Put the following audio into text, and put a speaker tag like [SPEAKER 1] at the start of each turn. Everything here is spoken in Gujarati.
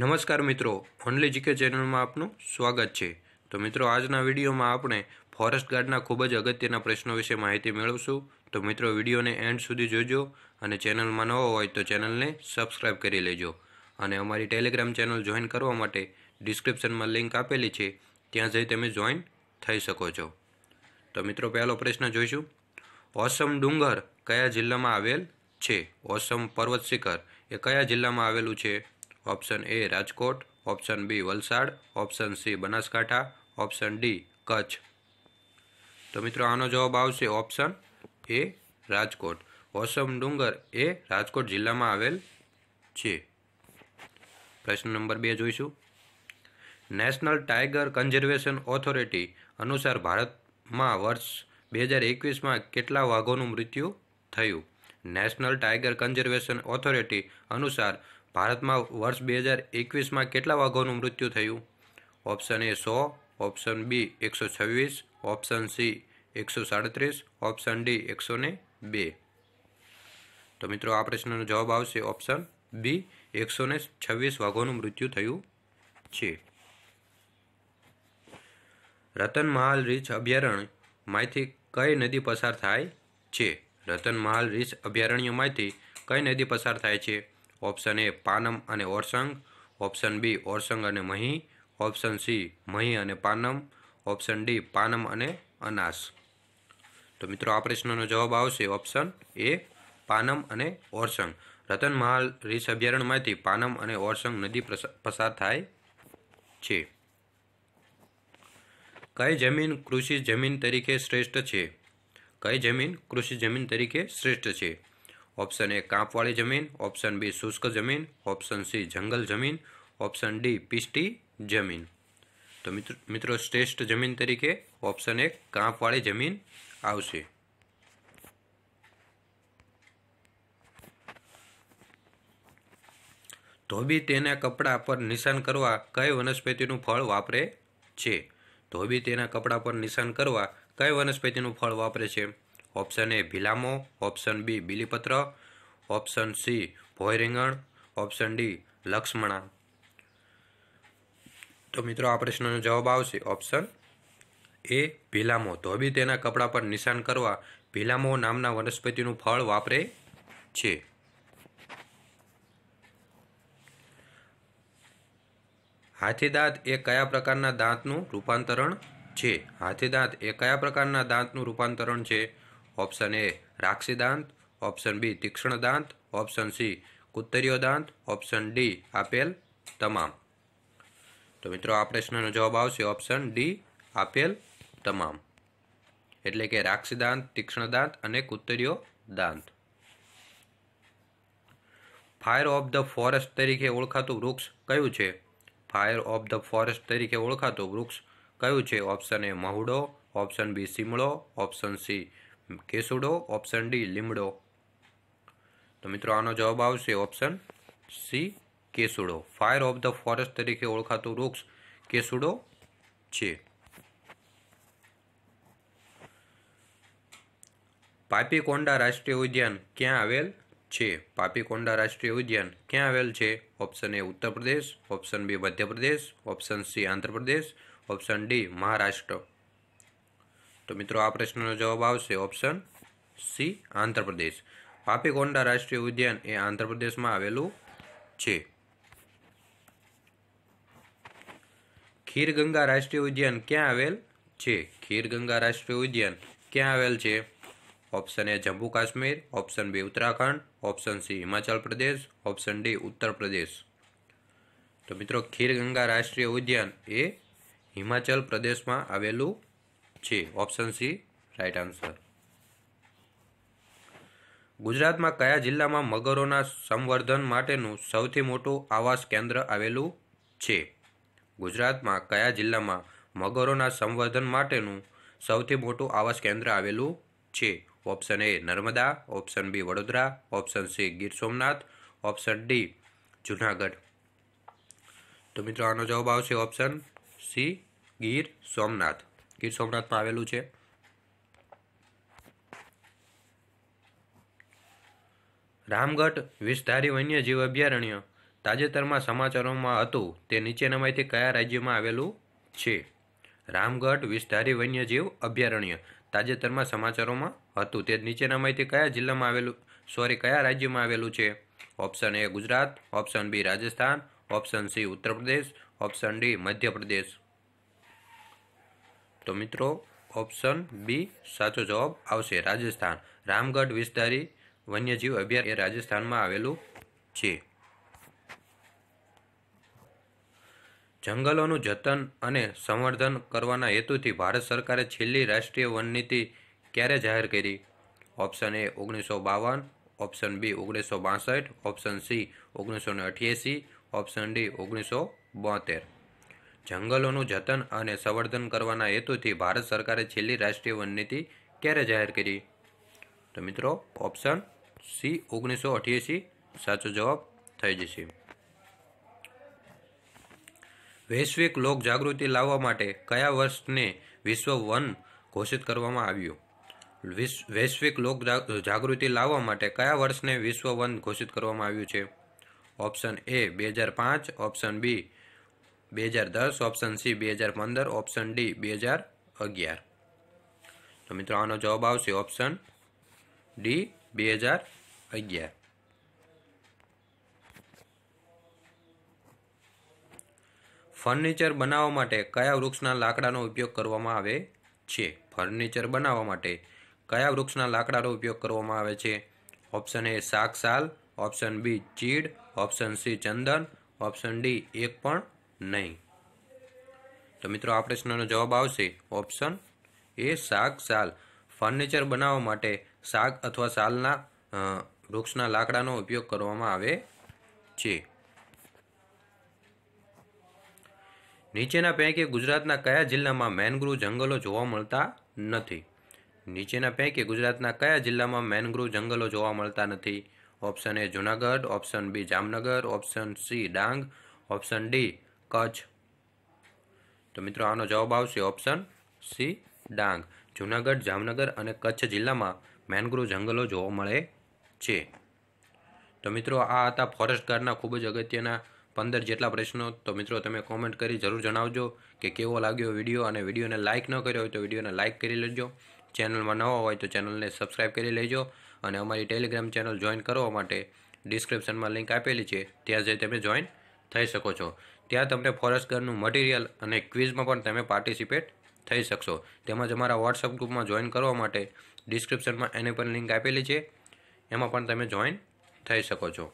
[SPEAKER 1] નમસ્કાર મિત્રો ઓનલી જીકે ચેનલમાં આપનું સ્વાગત છે તો મિત્રો આજના વિડીયોમાં આપણે ફોરેસ્ટ ગાર્ડના ખૂબ જ અગત્યના પ્રશ્નો વિશે માહિતી મેળવશું તો મિત્રો વિડીયોને એન્ડ સુધી જોજો અને ચેનલમાં ન હોય તો ચેનલને સબસ્ક્રાઇબ કરી લેજો અને અમારી ટેલિગ્રામ ચેનલ જોઈન કરવા માટે ડિસ્ક્રિપ્શનમાં લિંક આપેલી છે ત્યાં જઈ તમે જોઈન થઈ શકો છો તો મિત્રો પહેલો પ્રશ્ન જોઈશું ઓસમ ડુંગર કયા જિલ્લામાં આવેલ છે ઓસમ પર્વત શિખર એ કયા જિલ્લામાં આવેલું છે option A Rajkot option B Valsad option C Banaskantha option D Kutch તો મિત્રો આનો જવાબ આવશે ઓપ્શન એ રાજકોટ ઓસમ ડુંગર એ રાજકોટ જિલ્લામાં આવેલ છે પ્રશ્ન નંબર બે જોઈશું નેશનલ ટાઈગર કન્ઝર્વેશન ઓથોરિટી અનુસાર ભારતમાં વર્ષ બે હજાર એકવીસમાં કેટલા વાઘોનું મૃત્યુ થયું નેશનલ ટાઈગર કન્ઝર્વેશન ઓથોરિટી અનુસાર ભારતમાં વર્ષ બે હજાર એકવીસમાં કેટલા વાઘોનું મૃત્યુ થયું option A so option B એકસો છવ્વીસ ઓપ્શન સી એકસો સાડત્રીસ ઓપ્શન ડી એકસો ને બે તો મિત્રો આ પ્રશ્નનો જવાબ આવશે ઓપ્શન બી એકસો ને છવ્વીસ વાઘોનું મૃત્યુ થયું છે રતન મહાલ રીચ અભયારણ્યમાંથી કઈ નદી પસાર થાય છે રતનમહાલ રીસ અભયારણ્યમાંથી કઈ નદી પસાર થાય છે ઓપ્શન એ પાનમ અને ઓરસંગ ઓપ્શન બી ઓરસંગ અને મહી ઓપ્શન સી મહી અને પાનમ ઓપ્શન ડી પાનમ અને અનાસ તો મિત્રો આ પ્રશ્નનો જવાબ આવશે ઓપ્શન એ પાનમ અને ઓરસંગ રતનમહાલ રીસ અભયારણ્યમાંથી પાનમ અને ઓરસંગ નદી પસાર થાય છે કઈ જમીન કૃષિ જમીન તરીકે શ્રેષ્ઠ છે કઈ જમીન કૃષિ જમીન તરીકે શ્રેષ્ઠ છે ઓપ્શન એ કાંપવાળી જમીન ઓપ્શન બી શુષ્ક જમીન ઓપ્શન સી જંગલ જમીન ઓપ્શન ડી પિસ્ટી જમીન તો મિત્રો મિત્રો શ્રેષ્ઠ જમીન તરીકે ઓપ્શન એક કાંપવાળી જમીન આવશે ધોબી તેના કપડા પર નિશાન કરવા કઈ વનસ્પતિનું ફળ વાપરે છે ધોબી તેના કપડા પર નિશાન કરવા કઈ વનસ્પતિનું ફળ વાપરે છે ઓપ્શન એ ભીલામો ઓપ્શન બી બિલીપત્ર ઓપ્શન સી ભોયરીંગણ ઓપ્શન ડી લક્ષ્મણા તો મિત્રો આ પ્રશ્નનો જવાબ આવશે ઓપ્શન એ ભીલામો ધોબી તેના કપડા પર નિશાન કરવા ભીલામો નામના વનસ્પતિનું ફળ વાપરે છે હાથીદાંત એ કયા પ્રકારના દાંતનું રૂપાંતરણ છે હાથીદાંત એ કયા પ્રકારના દાંતનું રૂપાંતરણ છે ઓપ્શન એ રાક્ષી દાંત ઓપ્શન બી તીક્ષ્ણ દાંત ઓપ્શન સી કુતરીઓ દાંત ઓપ્શન ડી આપેલ તમામ તો મિત્રો આ પ્રશ્નનો જવાબ આવશે ઓપ્શન ડી આપેલ તમામ એટલે કે રાક્ષી દાંત તીક્ષ્ણ દાંત અને કુતરીઓ દાંત ફાયર ઓફ ધ ફોરેસ્ટ તરીકે ઓળખાતું વૃક્ષ કયું છે ફાયર ઓફ ધ ફોરેસ્ટ તરીકે ઓળખાતું વૃક્ષ કયું છે ઓપ્શન એ મહુડો ઓપ્શન બી સીમળો ઓપ્શન સી કેસુડો ઓપ્શન ડી લીમડો તો મિત્રો આનો જવાબ આવશે ઓપ્શન સી કેસુડો ફાયર ઓફ ધ ફોરેસ્ટ તરીકે ઓળખાતું વૃક્ષ કેસુડો છે પાપીકોંડા રાષ્ટ્રીય ઉદ્યાન ક્યાં આવેલ છે પાપીકોંડા રાષ્ટ્રીય ઉદ્યાન ક્યાં આવેલ છે ઓપ્શન એ ઉત્તર option B Madhya Pradesh option C Andhra Pradesh option D Maharashtra તો મિત્રો આ પ્રશ્નનો જવાબ આવશે ઓપ્શન સી આંધ્રપ્રદેશ પાપીકોંડા રાષ્ટ્રીય ઉદ્યાન એ આંધ્રપ્રદેશમાં આવેલું છે ખીરગંગા રાષ્ટ્રીય ઉદ્યાન ક્યાં આવેલ છે ખીરગંગા રાષ્ટ્રીય ઉદ્યાન ક્યાં આવેલ છે option A Jammu Kashmir option B Uttarakhand option C Himachal Pradesh option D ઉત્તર પ્રદેશ તો મિત્રો ખીરગંગા રાષ્ટ્રીય ઉદ્યાન એ હિમાચલ પ્રદેશમાં આવેલું છે ઓપ્શન સી રાઈટ આન્સર ગુજરાતમાં કયા જિલ્લામાં મગરોના સંવર્ધન માટેનું સૌથી મોટું આવાસ કેન્દ્ર આવેલું છે ગુજરાતમાં કયા જિલ્લામાં મગરોના સંવર્ધન માટેનું સૌથી મોટું આવાસ કેન્દ્ર આવેલું છે option A Narmada option B Vadodara option C Gir Somnath option D Junagadh તો મિત્રો આનો જવાબ આવશે ઓપ્શન સી ગીર સોમનાથ ગીર સોમનાથમાં આવેલું છે રામગઢ વિષધારી વન્યજીવ અભયારણ્ય તાજેતરમાં સમાચારોમાં હતું તે નીચેનામાંથી કયા રાજ્યમાં આવેલું છે રામગઢ વિષધારી વન્યજીવ અભયારણ્ય તાજેતરમાં સમાચારોમાં હતું તે નીચેનામાંથી કયા જિલ્લામાં આવેલું સોરી કયા રાજ્યમાં આવેલું છે option A Gujarat option B Rajasthan option C Uttar Pradesh option D Madhya Pradesh તો મિત્રો ઓપ્શન બી સાચો જવાબ આવશે રાજસ્થાન રામગઢ વિસ્તારી વન્યજીવ અભયારણ્ય એ રાજસ્થાનમાં આવેલું છે જંગલોનું જતન અને સંવર્ધન કરવાના હેતુથી ભારત સરકારે છેલ્લી રાષ્ટ્રીય વનનીતિ ક્યારે જાહેર કરી ઓપ્શન એ ઓગણીસો બાવન ઓપ્શન બી ઓગણીસો બાસઠ ઓપ્શન સી ઓગણીસો અઠ્યાસી ઓપ્શન ડી ઓગણીસો બોતેર જંગલોનું જતન અને સંવર્ધન કરવાના હેતુથી ભારત સરકારે છેલ્લી રાષ્ટ્રીય વન નીતિ ક્યારે જાહેર કરી તો મિત્રો ઓપ્શન સી ઓગણીસો અઠ્યાસી સાચો જવાબ થઈ જશે વૈશ્વિક લોક જાગૃતિ લાવવા માટે કયા વર્ષને વિશ્વ વન ઘોષિત કરવામાં આવ્યું વૈશ્વિક લોક જાગૃતિ લાવવા માટે કયા વર્ષને વિશ્વ વન ઘોષિત કરવામાં આવ્યું છે ઓપ્શન એ બે હજાર પાંચ ઓપ્શન બી બે હજાર દસ ઓપ્શન સી બે હજાર પંદર ઓપ્શન ડી બે હજાર અગિયાર તો મિત્રો આનો જવાબ આવશે ઓપ્શન ડી બે હજાર અગિયાર ફર્નિચર બનાવવા માટે કયા વૃક્ષના લાકડાનો ઉપયોગ કરવામાં આવે છે ફર્નિચર બનાવવા માટે કયા વૃક્ષના લાકડાનો ઉપયોગ કરવામાં આવે છે ઓપ્શન એ શાકસાલ ઓપ્શન બી ચીડ ઓપ્શન સી ચંદન ઓપ્શન ડી એક પણ નહીં તો મિત્રો આ પ્રશ્નનો જવાબ આવશે ઓપ્શન એ શાક સાલ ફર્નિચર બનાવવા માટે શાક અથવા સાલના વૃક્ષના લાકડાનો ઉપયોગ કરવામાં આવે છે નીચેના પૈકી ગુજરાતના કયા જિલ્લામાં મેનગ્રુવ જંગલો જોવા મળતા નથી નીચેના પૈકી ગુજરાતના કયા જિલ્લામાં મેનગ્રુવ જંગલો જોવા મળતા નથી option A Junagadh option B Jamnagar option C Dang option D Kutch તો મિત્રો આનો જવાબ આવશે ઓપ્શન સી ડાંગ જૂનાગઢ જામનગર અને કચ્છ જિલ્લામાં મેનગ્રુવ જંગલો જોવા મળે છે તો મિત્રો આ હતા ફોરેસ્ટ ગાર્ડના ખૂબ જ અગત્યના પંદર જેટલા પ્રશ્નો તો મિત્રો તમે કોમેન્ટ કરી જરૂર જણાવજો કે કેવો લાગ્યો વિડીયો અને વિડીયોને લાઇક ન કર્યો હોય તો વિડીયોને લાઇક કરી લેજો ચેનલમાં નવો હોય તો ચેનલને સબસ્ક્રાઈબ કરી લેજો અને અમારી ટેલિગ્રામ ચેનલ જોઈન કરવા માટે ડિસ્ક્રિપ્શનમાં લિંક આપેલી છે ત્યાં જઈ તમે જોઈન થઈ શકો છો ત્યાં તમને ફોરેસ્ટ ગનનું મટીરિયલ અને ક્વિઝમાં પણ તમે પાર્ટિસિપેટ થઈ શકશો તેમજ અમારા વોટ્સઅપ ગ્રુપમાં જોઈન કરવા માટે ડિસ્ક્રિપ્શનમાં એની પણ લિંક આપેલી છે એમાં પણ તમે જોઈન થઈ શકો છો